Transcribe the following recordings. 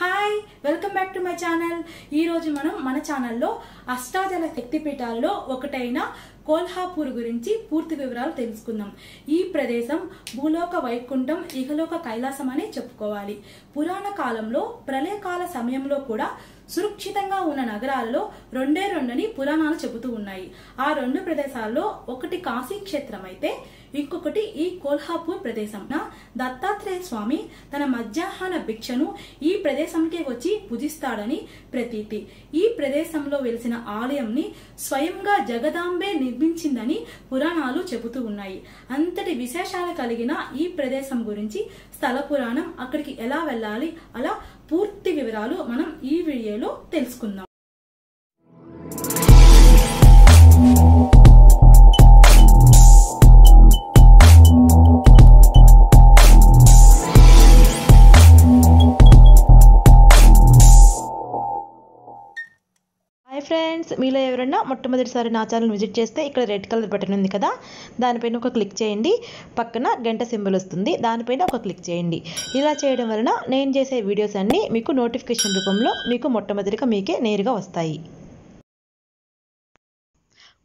hi welcome back to my channel ఈరోజు మనం మన ఛానల్లో అష్టాచల శక్తిపీఠాల్లో ఒకటైన కోల్హాపూర్ గురించి పూర్తి వివరాలు తెలుసుకుందాం ఈ ప్రదేశం భూలోక వైకుంఠం ఇహలోక కైలాసం అనే చెప్పుకోవాలి పురాణ కాలంలో ప్రళయకాల సమయంలో కూడా సురక్షితంగా ఉన్న నగరాల్లో రెండే రెండని పురాణాలు చెబుతూ ఉన్నాయి ఆ రెండు ప్రదేశాల్లో ఒకటి కాశీ క్షేత్రం అయితే ఇంకొకటి ఈ కోల్హాపూర్ ప్రదేశం దత్తాత్రేయ స్వామి తన మధ్యాహ్న భిక్షను ఈ ప్రదేశంకే వచ్చి పూజిస్తాడని ప్రతీతి ఈ ప్రదేశంలో వెలిసిన ఆలయంని స్వయంగా జగదాంబే నిర్మించిందని పురాణాలు చెబుతూ ఉన్నాయి అంతటి విశేషాలు కలిగిన ఈ ప్రదేశం గురించి స్థల పురాణం అక్కడికి ఎలా వెళ్ళాలి అలా పూర్తి వివరాలు మనం ఈ వీడియో వీడియోలో తెలుసుకుందాం ఫ్రెండ్స్ మీలో ఎవరైనా మొట్టమొదటిసారి నా ఛానల్ విజిట్ చేస్తే ఇక్కడ రెడ్ కలర్ బటన్ ఉంది కదా దానిపైన ఒక క్లిక్ చేయండి పక్కన గంట సింబల్ వస్తుంది దానిపైన ఒక క్లిక్ చేయండి ఇలా చేయడం వలన నేను చేసే వీడియోస్ అన్నీ మీకు నోటిఫికేషన్ రూపంలో మీకు మొట్టమొదటిగా మీకే నేరుగా వస్తాయి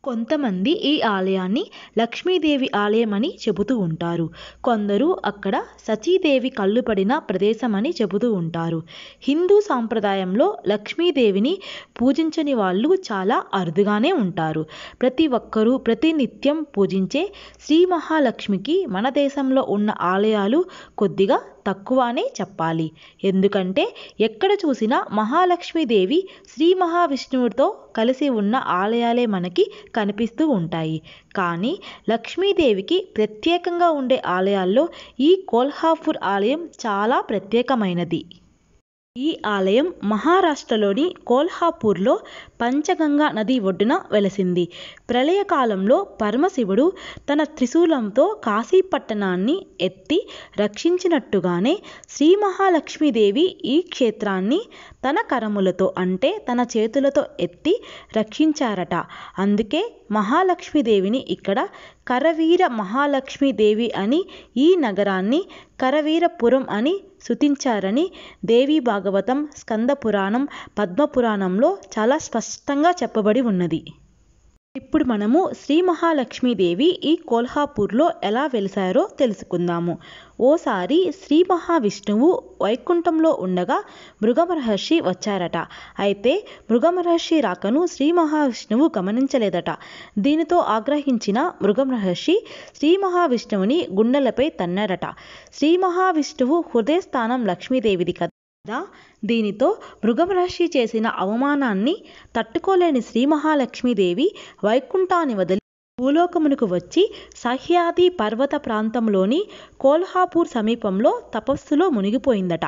కొంతమంది ఈ ఆలయాన్ని లక్ష్మీదేవి ఆలయం అని చెబుతూ ఉంటారు కొందరు అక్కడ సతీదేవి కళ్ళు పడిన ప్రదేశం అని చెబుతూ ఉంటారు హిందూ సాంప్రదాయంలో లక్ష్మీదేవిని పూజించని వాళ్ళు చాలా అరుదుగానే ఉంటారు ప్రతి ఒక్కరూ ప్రతి నిత్యం పూజించే శ్రీ మహాలక్ష్మికి మన దేశంలో ఉన్న ఆలయాలు కొద్దిగా తక్కువ అనే చెప్పాలి ఎందుకంటే ఎక్కడ చూసినా మహాలక్ష్మీదేవి శ్రీ మహావిష్ణువుతో కలిసి ఉన్న ఆలయాలే మనకి కనిపిస్తూ ఉంటాయి కానీ లక్ష్మీదేవికి ప్రత్యేకంగా ఉండే ఆలయాల్లో ఈ కోల్హాపూర్ ఆలయం చాలా ప్రత్యేకమైనది ఈ ఆలయం మహారాష్ట్రలోని కోల్హాపూర్లో పంచగంగా నది ఒడ్డున వెలసింది ప్రళయకాలంలో పరమశివుడు తన త్రిశూలంతో కాశీ పట్టణాన్ని ఎత్తి రక్షించినట్టుగానే శ్రీ మహాలక్ష్మీదేవి ఈ క్షేత్రాన్ని తన కరములతో అంటే తన చేతులతో ఎత్తి రక్షించారట అందుకే మహాలక్ష్మీదేవిని ఇక్కడ కరవీర మహాలక్ష్మీదేవి అని ఈ నగరాన్ని కరవీరపురం అని శుతించారని దేవి భాగవతం స్కంద పురాణం పద్మ పురాణంలో చాలా స్పష్టంగా చెప్పబడి ఉన్నది ఇప్పుడు మనము శ్రీ మహాలక్ష్మీదేవి ఈ కోల్హాపూర్లో ఎలా వెలిసారో తెలుసుకుందాము ఓసారి శ్రీ మహావిష్ణువు వైకుంఠంలో ఉండగా మృగమహర్షి వచ్చారట అయితే మృగమహర్షి రాకను శ్రీ మహావిష్ణువు గమనించలేదట దీనితో ఆగ్రహించిన మృగమహర్షి శ్రీ మహావిష్ణువుని గుండెలపై తన్నారట శ్రీ మహావిష్ణువు హృదయస్థానం లక్ష్మీదేవిది కదా దీనితో మృగమహర్షి చేసిన అవమానాన్ని తట్టుకోలేని శ్రీ మహాలక్ష్మీదేవి వైకుంఠాన్ని వదిలి భూలోకమునకు వచ్చి సహ్యాది పర్వత ప్రాంతంలోని కోల్హాపూర్ సమీపంలో తపస్సులో మునిగిపోయిందట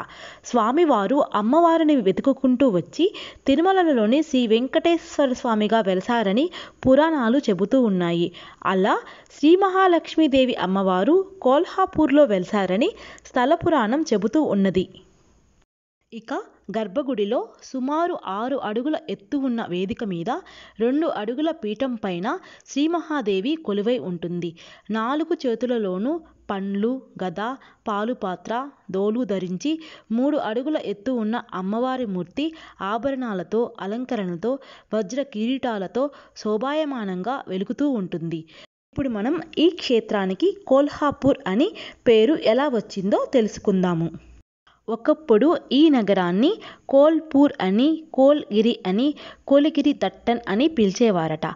స్వామివారు అమ్మవారిని వెతుకుకుంటూ వచ్చి తిరుమలలోని శ్రీ వెంకటేశ్వర స్వామిగా వెలసారని పురాణాలు చెబుతూ ఉన్నాయి అలా శ్రీ మహాలక్ష్మీదేవి అమ్మవారు కోల్హాపూర్లో వెలసారని స్థల పురాణం చెబుతూ ఉన్నది ఇక గర్భగుడిలో సుమారు ఆరు అడుగుల ఎత్తు ఉన్న వేదిక మీద రెండు అడుగుల పీఠం పైన శ్రీమహాదేవి కొలువై ఉంటుంది నాలుగు చేతులలోనూ పండ్లు గద పాలుపాత్ర దోలు ధరించి మూడు అడుగుల ఎత్తు ఉన్న అమ్మవారి మూర్తి ఆభరణాలతో అలంకరణతో వజ్ర కిరీటాలతో శోభాయమానంగా వెలుగుతూ ఉంటుంది ఇప్పుడు మనం ఈ క్షేత్రానికి కోల్హాపూర్ అని పేరు ఎలా వచ్చిందో తెలుసుకుందాము ఒకప్పుడు ఈ నగరాన్ని కోల్పూర్ అని కోల్గిరి అని కోలిగిరి దట్టన్ అని పిలిచేవారట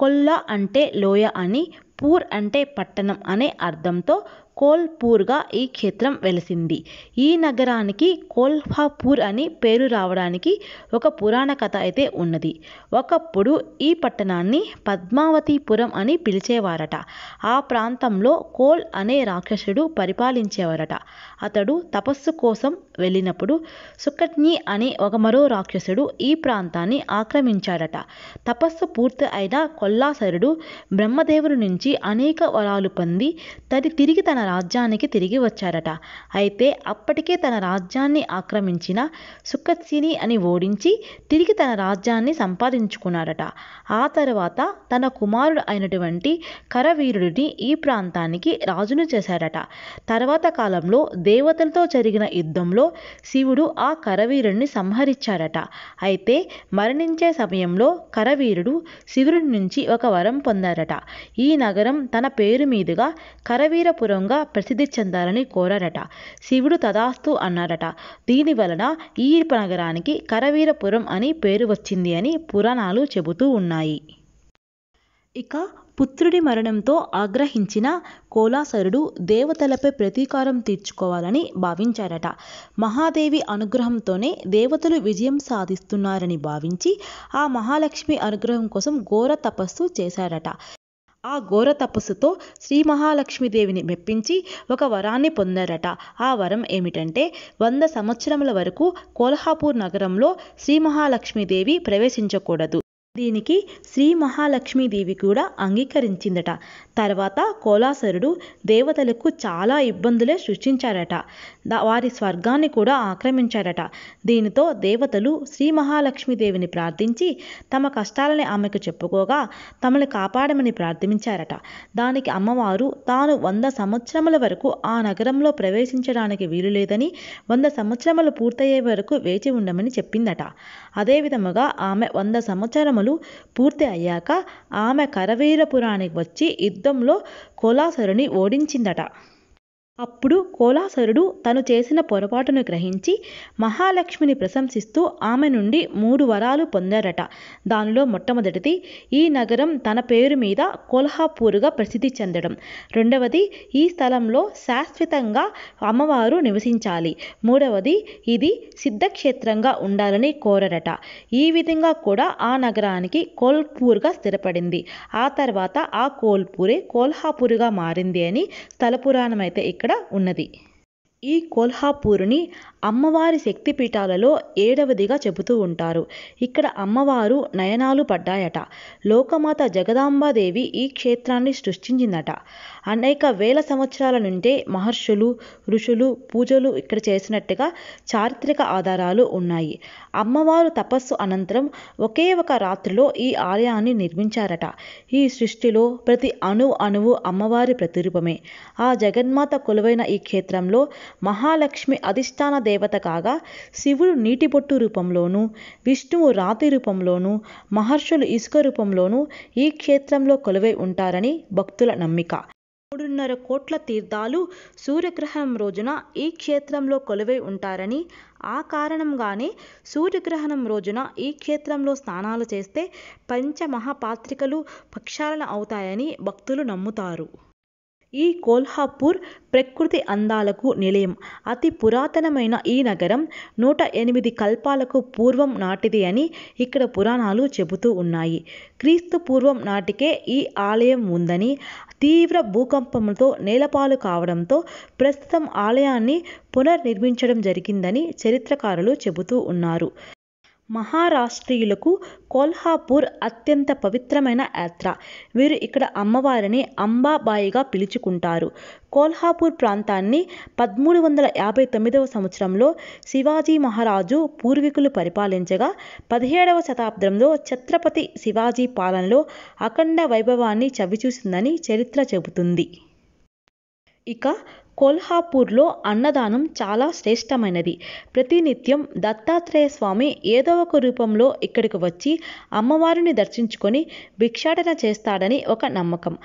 కొల్లా అంటే లోయ అని పూర్ అంటే పట్టణం అనే అర్థంతో కోల్పూర్గా ఈ క్షేత్రం వెలిసింది ఈ నగరానికి కోల్హాపూర్ అని పేరు రావడానికి ఒక పురాణ కథ అయితే ఉన్నది ఒకప్పుడు ఈ పట్టణాన్ని పద్మావతిపురం అని పిలిచేవారట ఆ ప్రాంతంలో కోల్ అనే రాక్షసుడు పరిపాలించేవారట అతడు తపస్సు కోసం వెళ్ళినప్పుడు సుకట్ని అనే ఒక మరో రాక్షసుడు ఈ ప్రాంతాన్ని ఆక్రమించాడట తపస్సు పూర్తి అయిన కొల్లాసరుడు బ్రహ్మదేవుడి నుంచి అనేక వరాలు పొంది తది తిరిగి తన రాజ్యానికి తిరిగి వచ్చారట అయితే అప్పటికే తన రాజ్యాన్ని ఆక్రమించిన సుఖత్సిని అని ఓడించి తిరిగి తన రాజ్యాన్ని సంపాదించుకున్నారట ఆ తర్వాత తన కుమారుడు అయినటువంటి కరవీరుడిని ఈ ప్రాంతానికి రాజును చేశారట తర్వాత కాలంలో దేవతలతో జరిగిన యుద్ధంలో శివుడు ఆ కరవీరుడిని సంహరించారట అయితే మరణించే సమయంలో కరవీరుడు శివుడి నుంచి ఒక వరం పొందారట ఈ నగరం తన పేరు మీదుగా కరవీరపురంగా బాగా ప్రసిద్ధి చెందాలని కోరారట శివుడు తదాస్తు అన్నారట దీని వలన ఈ నగరానికి కరవీరపురం అని పేరు వచ్చింది అని పురాణాలు చెబుతూ ఉన్నాయి ఇక పుత్రుడి మరణంతో ఆగ్రహించిన కోలాసరుడు దేవతలపై ప్రతీకారం తీర్చుకోవాలని భావించారట మహాదేవి అనుగ్రహంతోనే దేవతలు విజయం సాధిస్తున్నారని భావించి ఆ మహాలక్ష్మి అనుగ్రహం కోసం ఘోర తపస్సు చేశారట ఆ ఘోర తపస్సుతో శ్రీ మహాలక్ష్మీదేవిని మెప్పించి ఒక వరాన్ని పొందారట ఆ వరం ఏమిటంటే వంద సంవత్సరముల వరకు కోల్హాపూర్ నగరంలో శ్రీ మహాలక్ష్మీదేవి ప్రవేశించకూడదు దీనికి శ్రీ మహాలక్ష్మీదేవి కూడా అంగీకరించిందట తర్వాత కోలాసరుడు దేవతలకు చాలా ఇబ్బందులే సృష్టించారట వారి స్వర్గాన్ని కూడా ఆక్రమించారట దీనితో దేవతలు శ్రీ మహాలక్ష్మీదేవిని ప్రార్థించి తమ కష్టాలని ఆమెకు చెప్పుకోగా తమను కాపాడమని ప్రార్థించారట దానికి అమ్మవారు తాను వంద సంవత్సరముల వరకు ఆ నగరంలో ప్రవేశించడానికి వీలు లేదని వంద సంవత్సరములు పూర్తయ్యే వరకు వేచి ఉండమని చెప్పిందట అదేవిధముగా ఆమె వంద సంవత్సరములు యుద్ధములు పూర్తి అయ్యాక ఆమె కరవీరపురానికి వచ్చి యుద్ధంలో కోలాసురుని ఓడించిందట అప్పుడు కోలాసరుడు తను చేసిన పొరపాటును గ్రహించి మహాలక్ష్మిని ప్రశంసిస్తూ ఆమె నుండి మూడు వరాలు పొందారట దానిలో మొట్టమొదటిది ఈ నగరం తన పేరు మీద కోల్హాపూర్గా ప్రసిద్ధి చెందడం రెండవది ఈ స్థలంలో శాశ్వతంగా అమ్మవారు నివసించాలి మూడవది ఇది సిద్ధక్షేత్రంగా ఉండాలని కోరరట ఈ విధంగా కూడా ఆ నగరానికి కోల్పూర్గా స్థిరపడింది ఆ తర్వాత ఆ కోల్పూరే కోల్హాపూర్గా మారింది అని స్థలపురాణం అయితే ఇక్కడ ఇక్కడ ఉన్నది ఈ కోల్హాపూరుని అమ్మవారి శక్తిపీఠాలలో ఏడవదిగా చెబుతూ ఉంటారు ఇక్కడ అమ్మవారు నయనాలు పడ్డాయట లోకమాత జగదాంబాదేవి ఈ క్షేత్రాన్ని సృష్టించిందట అనేక వేల సంవత్సరాల నుండే మహర్షులు ఋషులు పూజలు ఇక్కడ చేసినట్టుగా చారిత్రక ఆధారాలు ఉన్నాయి అమ్మవారు తపస్సు అనంతరం ఒకే ఒక రాత్రిలో ఈ ఆలయాన్ని నిర్మించారట ఈ సృష్టిలో ప్రతి అణు అణువు అమ్మవారి ప్రతిరూపమే ఆ జగన్మాత కొలువైన ఈ క్షేత్రంలో మహాలక్ష్మి అధిష్టాన దేవ దేవత కాగా శివుడు నీటి బొట్టు రూపంలోను విష్ణువు రాతి రూపంలోను మహర్షులు ఇసుక రూపంలోను ఈ క్షేత్రంలో కొలువై ఉంటారని భక్తుల నమ్మిక మూడున్నర కోట్ల తీర్థాలు సూర్యగ్రహణం రోజున ఈ క్షేత్రంలో కొలువై ఉంటారని ఆ కారణంగానే సూర్యగ్రహణం రోజున ఈ క్షేత్రంలో స్నానాలు చేస్తే పంచమహాపాత్రికలు పక్షాలన అవుతాయని భక్తులు నమ్ముతారు ఈ కొల్హాపూర్ ప్రకృతి అందాలకు నిలయం అతి పురాతనమైన ఈ నగరం నూట ఎనిమిది కల్పాలకు పూర్వం నాటిది అని ఇక్కడ పురాణాలు చెబుతూ ఉన్నాయి క్రీస్తు పూర్వం నాటికే ఈ ఆలయం ఉందని తీవ్ర భూకంపంతో నేలపాలు కావడంతో ప్రస్తుతం ఆలయాన్ని పునర్నిర్మించడం జరిగిందని చరిత్రకారులు చెబుతూ ఉన్నారు మహారాష్ట్రీయులకు కొల్హాపూర్ అత్యంత పవిత్రమైన యాత్ర వీరు ఇక్కడ అమ్మవారిని అంబాబాయిగా పిలుచుకుంటారు కొల్హాపూర్ ప్రాంతాన్ని పదమూడు వందల యాభై తొమ్మిదవ సంవత్సరంలో శివాజీ మహారాజు పూర్వీకులు పరిపాలించగా పదిహేడవ శతాబ్దంలో ఛత్రపతి శివాజీ పాలనలో అఖండ వైభవాన్ని చవిచూసిందని చరిత్ర చెబుతుంది ఇక కొల్హాపూర్లో అన్నదానం చాలా శ్రేష్టమైనది ప్రతినిత్యం దత్తాత్రేయ స్వామి ఏదో ఒక రూపంలో ఇక్కడికి వచ్చి అమ్మవారిని దర్శించుకొని భిక్షాటన చేస్తాడని ఒక నమ్మకం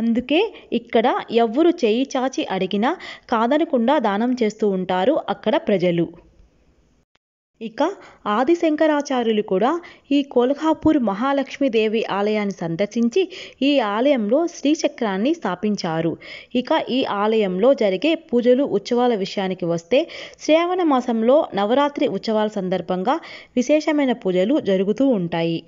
అందుకే ఇక్కడ ఎవ్వరు చేయి చాచి అడిగినా కాదనకుండా దానం చేస్తూ ఉంటారు అక్కడ ప్రజలు ఇక ఆది శంకరాచార్యులు కూడా ఈ కోల్హాపూర్ మహాలక్ష్మీదేవి ఆలయాన్ని సందర్శించి ఈ ఆలయంలో శ్రీచక్రాన్ని స్థాపించారు ఇక ఈ ఆలయంలో జరిగే పూజలు ఉత్సవాల విషయానికి వస్తే శ్రావణ మాసంలో నవరాత్రి ఉత్సవాల సందర్భంగా విశేషమైన పూజలు జరుగుతూ ఉంటాయి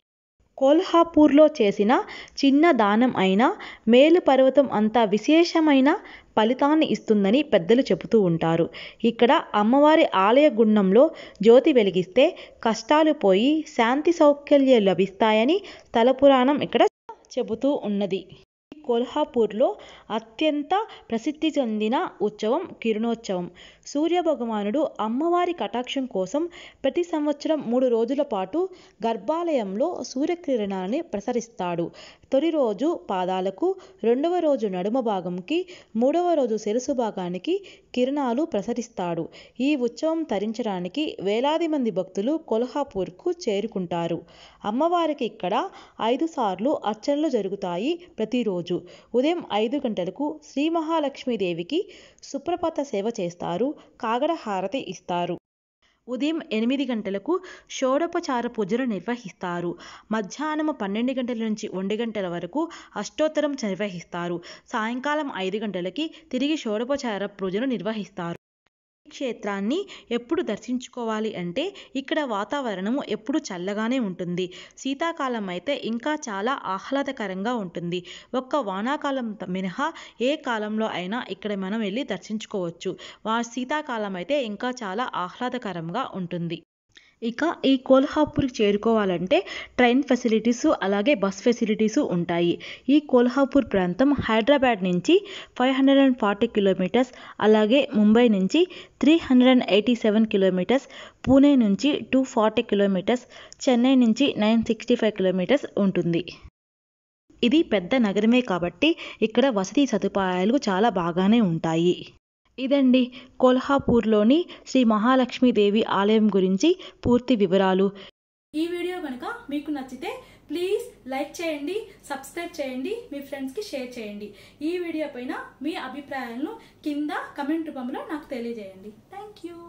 కోల్హాపూర్లో చేసిన చిన్న దానం అయినా మేలు పర్వతం అంత విశేషమైన ఫలితాన్ని ఇస్తుందని పెద్దలు చెబుతూ ఉంటారు ఇక్కడ అమ్మవారి ఆలయ గుండంలో జ్యోతి వెలిగిస్తే కష్టాలు పోయి శాంతి సౌకర్యాలు లభిస్తాయని తలపురాణం పురాణం ఇక్కడ చెబుతూ ఉన్నది కొల్హాపూర్లో అత్యంత ప్రసిద్ధి చెందిన ఉత్సవం కిరణోత్సవం సూర్య భగవానుడు అమ్మవారి కటాక్షం కోసం ప్రతి సంవత్సరం మూడు రోజుల పాటు గర్భాలయంలో సూర్యకిరణాన్ని ప్రసరిస్తాడు తొలి రోజు పాదాలకు రెండవ రోజు నడుమ భాగంకి మూడవ రోజు శిరసు భాగానికి కిరణాలు ప్రసరిస్తాడు ఈ ఉత్సవం తరించడానికి వేలాది మంది భక్తులు కొల్హాపూర్కు చేరుకుంటారు అమ్మవారికి ఇక్కడ ఐదు సార్లు అర్చనలు జరుగుతాయి ప్రతిరోజు ఉదయం ఐదు గంటలకు శ్రీ మహాలక్ష్మీదేవికి సుప్రభాత సేవ చేస్తారు కాగడ హారతి ఇస్తారు ఉదయం ఎనిమిది గంటలకు షోడపచార పూజలు నిర్వహిస్తారు మధ్యాహ్నం పన్నెండు గంటల నుంచి ఒండి గంటల వరకు అష్టోత్తరం నిర్వహిస్తారు సాయంకాలం ఐదు గంటలకి తిరిగి షోడోపచార పూజను నిర్వహిస్తారు క్షేత్రాన్ని ఎప్పుడు దర్శించుకోవాలి అంటే ఇక్కడ వాతావరణము ఎప్పుడు చల్లగానే ఉంటుంది శీతాకాలం అయితే ఇంకా చాలా ఆహ్లాదకరంగా ఉంటుంది ఒక్క వానాకాలం మినహా ఏ కాలంలో అయినా ఇక్కడ మనం వెళ్ళి దర్శించుకోవచ్చు వా శీతాకాలం అయితే ఇంకా చాలా ఆహ్లాదకరంగా ఉంటుంది ఇక ఈ కోల్హాపూర్కి చేరుకోవాలంటే ట్రైన్ ఫెసిలిటీస్ అలాగే బస్ ఫెసిలిటీస్ ఉంటాయి ఈ కోల్హాపూర్ ప్రాంతం హైదరాబాద్ నుంచి five hundred and forty kilometres అలాగే ముంబై నుంచి three hundred and eighty seven kilometres Pune నుంచి టూ ఫార్టీ కిలోమీటర్స్ చెన్నై నుంచి నైన్ సిక్స్టీ ఫైవ్ కిలోమీటర్స్ ఉంటుంది ఇది పెద్ద నగరమే కాబట్టి ఇక్కడ వసతి సదుపాయాలు చాలా బాగానే ఉంటాయి ఇదండి కొల్హాపూర్లోని శ్రీ మహాలక్ష్మీదేవి ఆలయం గురించి పూర్తి వివరాలు ఈ వీడియో కనుక మీకు నచ్చితే ప్లీజ్ లైక్ చేయండి సబ్స్క్రైబ్ చేయండి మీ ఫ్రెండ్స్కి షేర్ చేయండి ఈ వీడియో పైన మీ అభిప్రాయాలను కింద కమెంట్ రూపంలో నాకు తెలియజేయండి థ్యాంక్ యూ